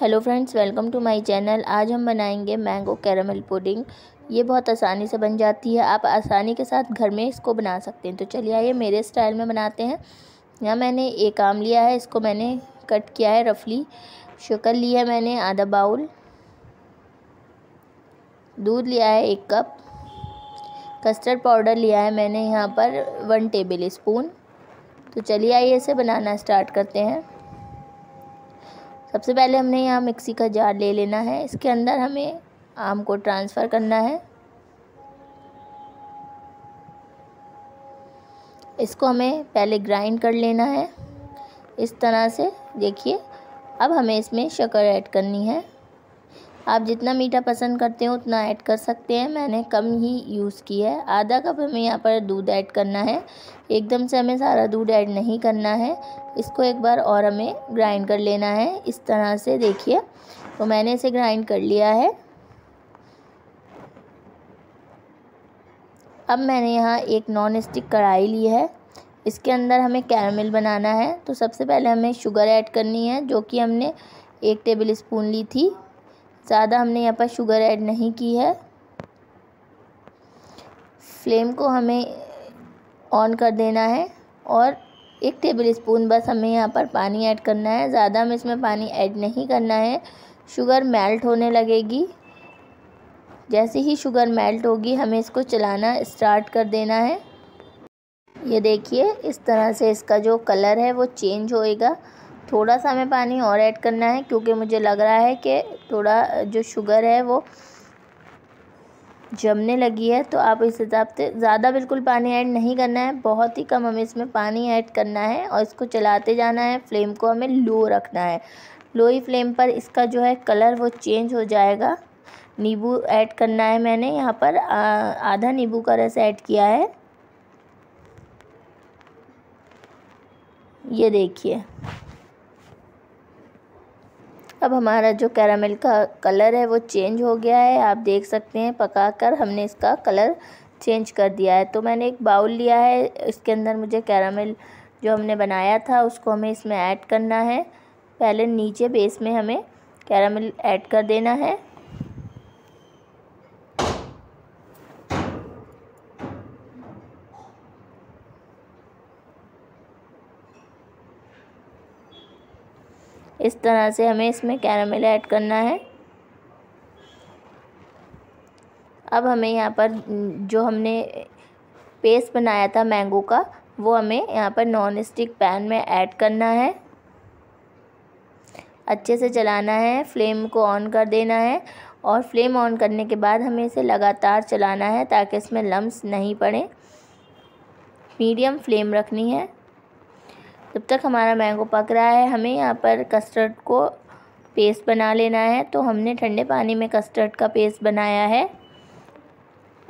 hello friends welcome to my channel आज हम बनाएंगे मैंगो कैरामल पुडिंग ये बहुत आसानी से बन जाती है आप आसानी के साथ घर में इसको बना सकते हैं तो चलिए आइए मेरे स्टाइल में बनाते हैं यहाँ मैंने एक आम लिया है इसको मैंने कट किया है रफली शुगर लिया है मैंने आधा बाउल दूध लिया है एक कप कस्टर्ड पाउडर लिया है मैंने यहाँ पर वन टेबल स्पून तो चलिए आइए इसे बनाना स्टार्ट करते हैं सबसे पहले हमने यहाँ मिक्सी का जार ले लेना है इसके अंदर हमें आम को ट्रांसफ़र करना है इसको हमें पहले ग्राइंड कर लेना है इस तरह से देखिए अब हमें इसमें शक्कर ऐड करनी है आप जितना मीठा पसंद करते हो उतना ऐड कर सकते हैं मैंने कम ही यूज़ किया है आधा कप हमें यहाँ पर दूध ऐड करना है एकदम से हमें सारा दूध ऐड नहीं करना है इसको एक बार और हमें ग्राइंड कर लेना है इस तरह से देखिए तो मैंने इसे ग्राइंड कर लिया है अब मैंने यहाँ एक नॉन स्टिक कढ़ाई ली है इसके अंदर हमें कैरमिल बनाना है तो सबसे पहले हमें शुगर ऐड करनी है जो कि हमने एक टेबल स्पून ली थी ज़्यादा हमने यहाँ पर शुगर ऐड नहीं की है फ्लेम को हमें ऑन कर देना है और एक टेबल स्पून बस हमें यहाँ पर पानी ऐड करना है ज़्यादा हमें इसमें पानी ऐड नहीं करना है शुगर मेल्ट होने लगेगी जैसे ही शुगर मेल्ट होगी हमें इसको चलाना स्टार्ट कर देना है ये देखिए इस तरह से इसका जो कलर है वो चेंज होएगा थोड़ा सा हमें पानी और ऐड करना है क्योंकि मुझे लग रहा है कि थोड़ा जो शुगर है वो जमने लगी है तो आप इस हिसाब से ज़्यादा बिल्कुल पानी ऐड नहीं करना है बहुत ही कम हमें इसमें पानी ऐड करना है और इसको चलाते जाना है फ्लेम को हमें लो रखना है लो ही फ्लेम पर इसका जो है कलर वो चेंज हो जाएगा नींबू ऐड करना है मैंने यहाँ पर आधा नींबू का रस ऐड किया है ये देखिए अब हमारा जो कैरामिल का कलर है वो चेंज हो गया है आप देख सकते हैं पका कर हमने इसका कलर चेंज कर दिया है तो मैंने एक बाउल लिया है इसके अंदर मुझे कैरामिल जो हमने बनाया था उसको हमें इसमें ऐड करना है पहले नीचे बेस में हमें कैरामिल ऐड कर देना है इस तरह से हमें इसमें कैरामल ऐड करना है अब हमें यहाँ पर जो हमने पेस्ट बनाया था मैंगो का वो हमें यहाँ पर नॉन स्टिक पैन में ऐड करना है अच्छे से चलाना है फ्लेम को ऑन कर देना है और फ्लेम ऑन करने के बाद हमें इसे लगातार चलाना है ताकि इसमें लम्स नहीं पड़े मीडियम फ्लेम रखनी है जब तक हमारा मैंगो पक रहा है हमें यहाँ पर कस्टर्ड को पेस्ट बना लेना है तो हमने ठंडे पानी में कस्टर्ड का पेस्ट बनाया है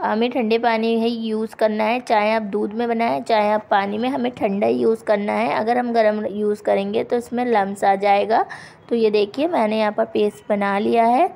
हमें ठंडे पानी ही यूज़ करना है चाहे आप दूध में बनाएं चाहे आप पानी में हमें ठंडा ही यूज़ करना है अगर हम गर्म यूज़ करेंगे तो इसमें लम्स आ जाएगा तो ये देखिए मैंने यहाँ पर पेस्ट बना लिया है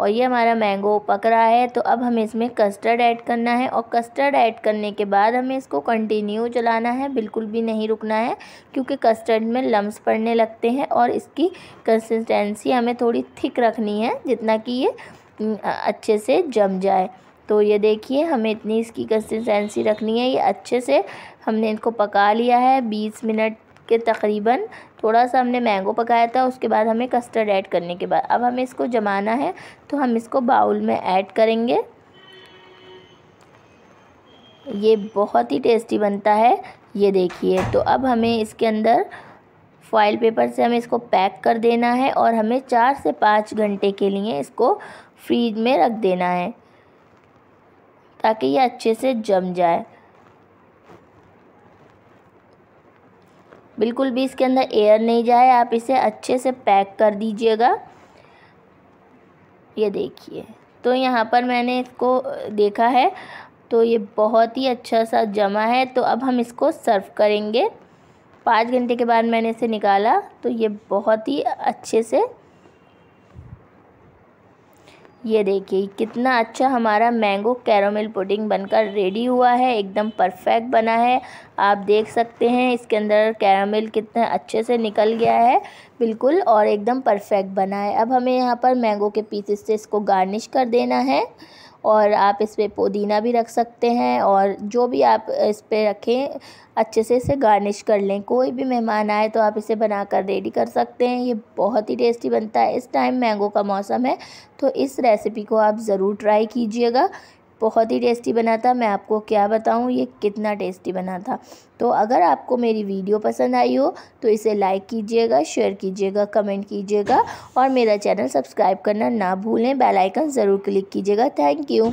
और ये हमारा मैंगो पक रहा है तो अब हमें इसमें कस्टर्ड ऐड करना है और कस्टर्ड ऐड करने के बाद हमें इसको कंटिन्यू चलाना है बिल्कुल भी नहीं रुकना है क्योंकि कस्टर्ड में लम्स पड़ने लगते हैं और इसकी कंसिस्टेंसी हमें थोड़ी थिक रखनी है जितना कि ये हम्म, अच्छे से जम जाए तो ये देखिए हमें इतनी इसकी कंसिस्टेंसी रखनी है ये अच्छे से हमने इनको पका लिया है बीस मिनट के तकरीबन थोड़ा सा हमने मैंगो पकाया था उसके बाद हमें कस्टर्ड ऐड करने के बाद अब हमें इसको जमाना है तो हम इसको बाउल में ऐड करेंगे ये बहुत ही टेस्टी बनता है ये देखिए तो अब हमें इसके अंदर फॉइल पेपर से हमें इसको पैक कर देना है और हमें चार से पाँच घंटे के लिए इसको फ्रीज में रख देना है ताकि ये अच्छे से जम जाए बिल्कुल भी इसके अंदर एयर नहीं जाए आप इसे अच्छे से पैक कर दीजिएगा ये देखिए तो यहाँ पर मैंने इसको देखा है तो ये बहुत ही अच्छा सा जमा है तो अब हम इसको सर्व करेंगे पाँच घंटे के बाद मैंने इसे निकाला तो ये बहुत ही अच्छे से ये देखिए कितना अच्छा हमारा मैंगो कैरोमल पुडिंग बनकर रेडी हुआ है एकदम परफेक्ट बना है आप देख सकते हैं इसके अंदर कैरोमल कितने अच्छे से निकल गया है बिल्कुल और एकदम परफेक्ट बना है अब हमें यहाँ पर मैंगो के पीसेस से इसको गार्निश कर देना है और आप इस पर पुदीना भी रख सकते हैं और जो भी आप इस पर रखें अच्छे से इसे गार्निश कर लें कोई भी मेहमान आए तो आप इसे बनाकर रेडी कर सकते हैं ये बहुत ही टेस्टी बनता है इस टाइम मैंगो का मौसम है तो इस रेसिपी को आप ज़रूर ट्राई कीजिएगा बहुत ही टेस्टी बना था मैं आपको क्या बताऊँ ये कितना टेस्टी बना था तो अगर आपको मेरी वीडियो पसंद आई हो तो इसे लाइक कीजिएगा शेयर कीजिएगा कमेंट कीजिएगा और मेरा चैनल सब्सक्राइब करना ना भूलें बेल आइकन ज़रूर क्लिक कीजिएगा थैंक यू